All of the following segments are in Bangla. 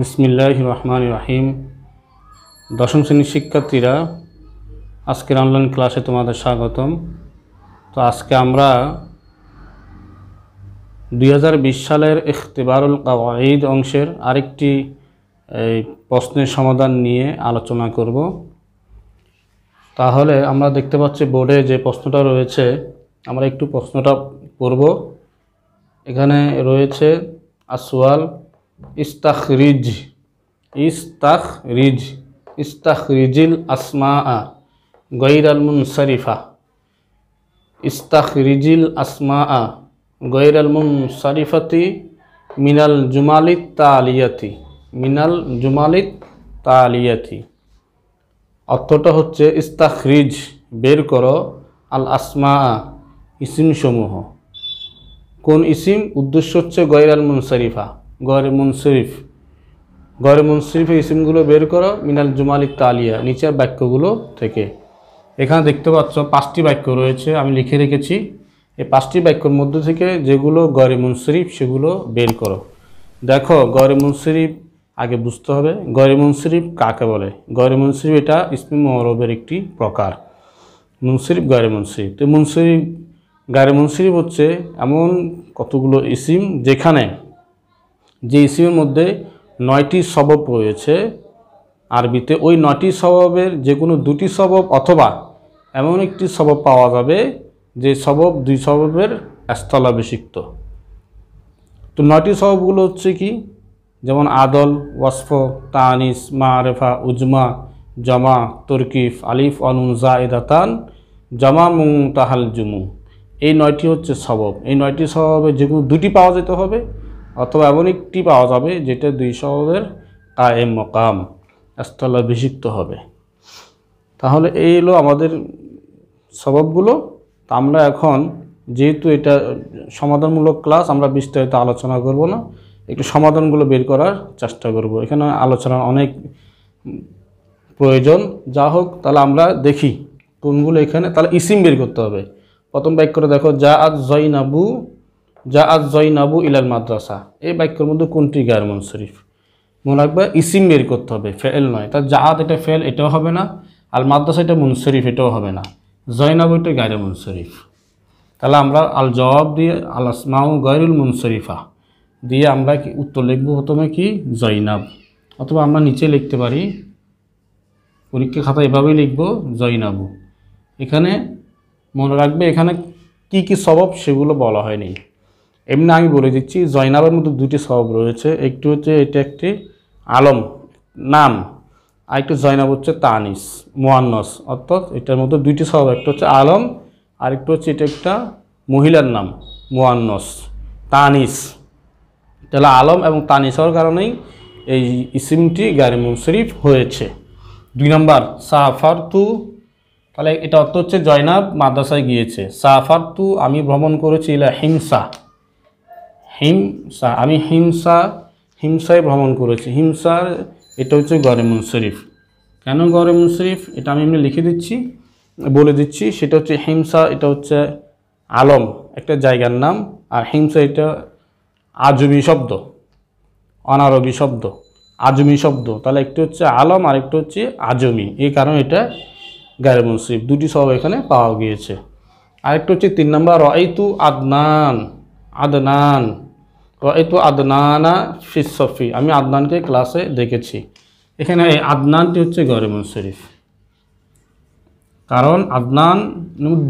বিসমিল্লাহ রহমান রাহিম দশম শ্রেণীর শিক্ষার্থীরা আজকের অনলাইন ক্লাসে তোমাদের স্বাগতম তো আজকে আমরা দুই সালের ইখতিবারুল কাওয়াইদ অংশের আরেকটি এই প্রশ্নের সমাধান নিয়ে আলোচনা করব তাহলে আমরা দেখতে পাচ্ছি বোর্ডে যে প্রশ্নটা রয়েছে আমরা একটু প্রশ্নটা পড়ব এখানে রয়েছে আসওয়াল ইস্তাখরিজ ইস্তাখরিজ ইস্তাখরিজিল আসমা গৈরাল মুনসারিফা ইস্তাখরিজিল আসমা গৈরাল মুনসারিফাতি মিনাল জুমালিত তালিয়াতি মিনাল জুমালিত তালিয়াতি অর্থটা হচ্ছে ইস্তাখরিজ বের করো আল আসমা ইসিমসমূহ কোন ইসিম উদ্দেশ্য হচ্ছে গৈরাল মুনসারিফা গরে মুনসরিফ গরে মুনসরিফ এই ইসিমগুলো বের করো মিনাল জুমালিক তালিয়া নিচের বাক্যগুলো থেকে এখানে দেখতে পাচ্ছ পাঁচটি বাক্য রয়েছে আমি লিখে রেখেছি এই পাঁচটি বাক্যর মধ্যে থেকে যেগুলো গরে মুনসরিফ সেগুলো বের করো দেখো গরে মুনসরিফ আগে বুঝতে হবে গরে মুনসরিফ কাকে বলে গরে মুনসরিফ এটা ইসমি মহরবের একটি প্রকার মুনসরিফ গরে মুনসরিফ তো মুনসরিফ গরে মুনসরিফ হচ্ছে এমন কতগুলো ইসিম যেখানে যে ইসিমের মধ্যে নয়টি স্বভাব রয়েছে আরবিতে ওই নয়টি স্বভাবের যে কোনো দুটি স্বভাব অথবা এমন একটি স্বভাব পাওয়া যাবে যে স্বভাব দুই স্বভাবের স্থলাভিষিক্ত তো নয়টি স্বভাবগুলো হচ্ছে কি যেমন আদল ওয়াসফ তানিস মারেফা উজমা জমা তর্কিফ আলিফ অনুন জায়দাতান জমা মুং তাহাল জুমু এই নয়টি হচ্ছে স্বভাব এই নয়টি স্বভাবের যে কোনো দুটি পাওয়া যেতে হবে অথবা এমন একটি পাওয়া যাবে যেটা দুই শহরের কায়েম মকাম স্থলাভিষিক্ত হবে তাহলে এই হলো আমাদের স্বভাবগুলো তা আমরা এখন যেহেতু এটা সমাধানমূলক ক্লাস আমরা বিস্তারিত আলোচনা করব না একটু সমাধানগুলো বের করার চেষ্টা করব এখানে আলোচনার অনেক প্রয়োজন যা হোক তাহলে আমরা দেখি কোনগুলো এখানে তাহলে ইসিম বের করতে হবে প্রথম বাইক করে দেখো যা আজ জয়নাবু যা আজ জয়নাবু ইলাল মাদ্রাসা এই বাক্যের মধ্যে কোনটি গায়রমন শরীফ মনে রাখবে ইসিম বের করতে হবে ফেল নয় তার জাহাত এটা ফেল এটাও হবে না আল মাদ্রাসা এটা শরীফ এটাও হবে না জয়নাবু এটা গায়রে মুনশরীফ তাহলে আমরা আল জবাব দিয়ে আল আসমাউ গায়রুল শরীফা দিয়ে আমরা কি উত্তর লিখব প্রথমে কি জয়নাব অথবা আমরা নিচে লিখতে পারি পরীক্ষা খাতা এভাবেই লিখব জয়নাবু এখানে মনে রাখবে এখানে কি কি স্বভাব সেগুলো বলা হয়নি এমনি আমি বলে দিচ্ছি জয়নাবের মধ্যে দুটি স্বভাব রয়েছে একটি হচ্ছে এটা একটি আলম নাম আরেকটি জয়নাব হচ্ছে তানিস মোয়ান্নস অর্থাৎ এটার মধ্যে দুইটি স্বভাব একটা হচ্ছে আলম আরেকটা হচ্ছে এটা একটা মহিলার নাম মোয়ান্নস তানিস তাহলে আলম এবং তানিস হওয়ার কারণেই এই ইসিমটি গারি শরীফ হয়েছে দুই নম্বর সাফার তু তাহলে এটা অর্থ হচ্ছে জয়নাব মাদ্রাসায় গিয়েছে সাফার তু আমি ভ্রমণ করেছি ইলা হিংসা হিমসা আমি হিমসা হিমসায় ভ্রমণ করেছি হিমসার এটা হচ্ছে গরে শরীফ কেন গরে শরীফ এটা আমি এমনি লিখে দিচ্ছি বলে দিচ্ছি সেটা হচ্ছে হিমসা এটা হচ্ছে আলম একটা জায়গার নাম আর হিমসা এটা আজমি শব্দ অনারবি শব্দ আজমি শব্দ তাহলে একটি হচ্ছে আলম আর একটা হচ্ছে আজমি এই কারণে এটা গায়ে মুনশরিফ দুটি সব এখানে পাওয়া গিয়েছে আরেকটা হচ্ছে তিন নম্বর রয়তু আদনান আদনান রায়তু আদনানা ফিসফি আমি আদনানকে ক্লাসে দেখেছি এখানে এই আদনানটি হচ্ছে গরিমুল শরীফ কারণ আদনান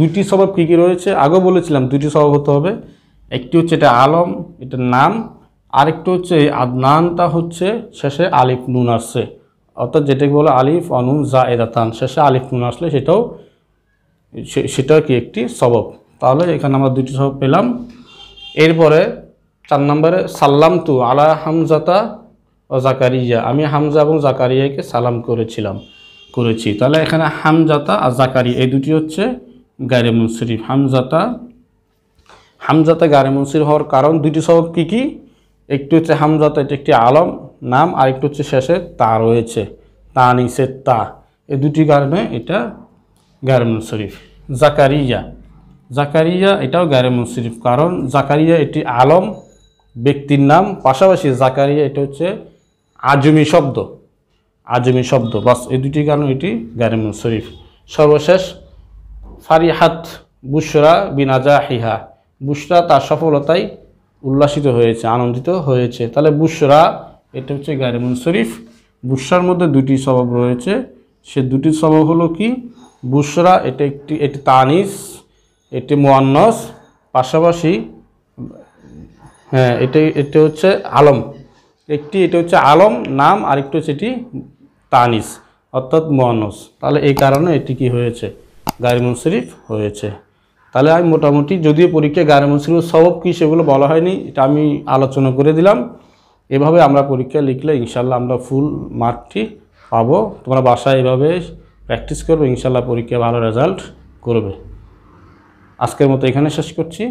দুটি স্বভাব কী কী রয়েছে আগে বলেছিলাম দুটি স্বভাব হতে হবে একটি হচ্ছে এটা আলম এটা নাম আরেকটি হচ্ছে এই আদনানটা হচ্ছে শেষে আলিফ নুন আসছে অর্থাৎ যেটাকে বলে আলিফ অনুন জা এদাতান শেষে আলিফ নুন আসলে সেটাও সেটাও কি একটি স্বভাব তাহলে এখানে আমরা দুটি স্বভাব পেলাম এরপরে চার নম্বরে সাল্লাম তু আলা হামজাতা ও জাকারিয়া আমি হামজা এবং জাকারিয়াকে সালাম করেছিলাম করেছি তাহলে এখানে হামজাতা আর জাকারিয়া এই দুটি হচ্ছে গারে মুনসরিফ হামজাতা হামজাতা গারে মুনসির হওয়ার কারণ দুটি সবক কী কী একটি হচ্ছে হামজাতা এটি একটি আলম নাম আর একটি হচ্ছে শেষে তা রয়েছে তা নিচে তা এই দুটি কারণে এটা গারে শরীফ জাকারিয়া জাকারিয়া এটাও গারে শরীফ কারণ জাকারিয়া এটি আলম ব্যক্তির নাম পাশাপাশি জাকারিয়া এটা হচ্ছে আজমি শব্দ আজমি শব্দ বাস এই দুটি গানও এটি গারিমুল শরীফ সর্বশেষ ফারিহাত বুসরা বিনাজা হিহা বুসরা তার সফলতায় উল্লাসিত হয়েছে আনন্দিত হয়েছে তাহলে বুসরা এটা হচ্ছে গারিমুল শরীফ বুসরার মধ্যে দুটি স্বভাব রয়েছে সে দুটি স্বভাব হলো কি বুসরা এটা একটি এটি তানিস এটি মোয়ান্নস পাশাপাশি হ্যাঁ এটা এটা হচ্ছে আলম একটি এটা হচ্ছে আলম নাম আরেকটি হচ্ছে এটি তানিস অর্থাৎ মহানস তাহলে এই কারণে এটি কি হয়েছে গায়ে মুশরিফ হয়েছে তাহলে আমি মোটামুটি যদিও পরীক্ষায় গায়ে মুশরিফের সবব কী সেগুলো বলা হয়নি এটা আমি আলোচনা করে দিলাম এভাবে আমরা পরীক্ষা লিখলে ইনশাল্লাহ আমরা ফুল মার্কটি পাবো তোমরা বাসায় এভাবে প্র্যাকটিস করবে ইনশাল্লাহ পরীক্ষায় ভালো রেজাল্ট করবে আজকের মতো এখানে শেষ করছি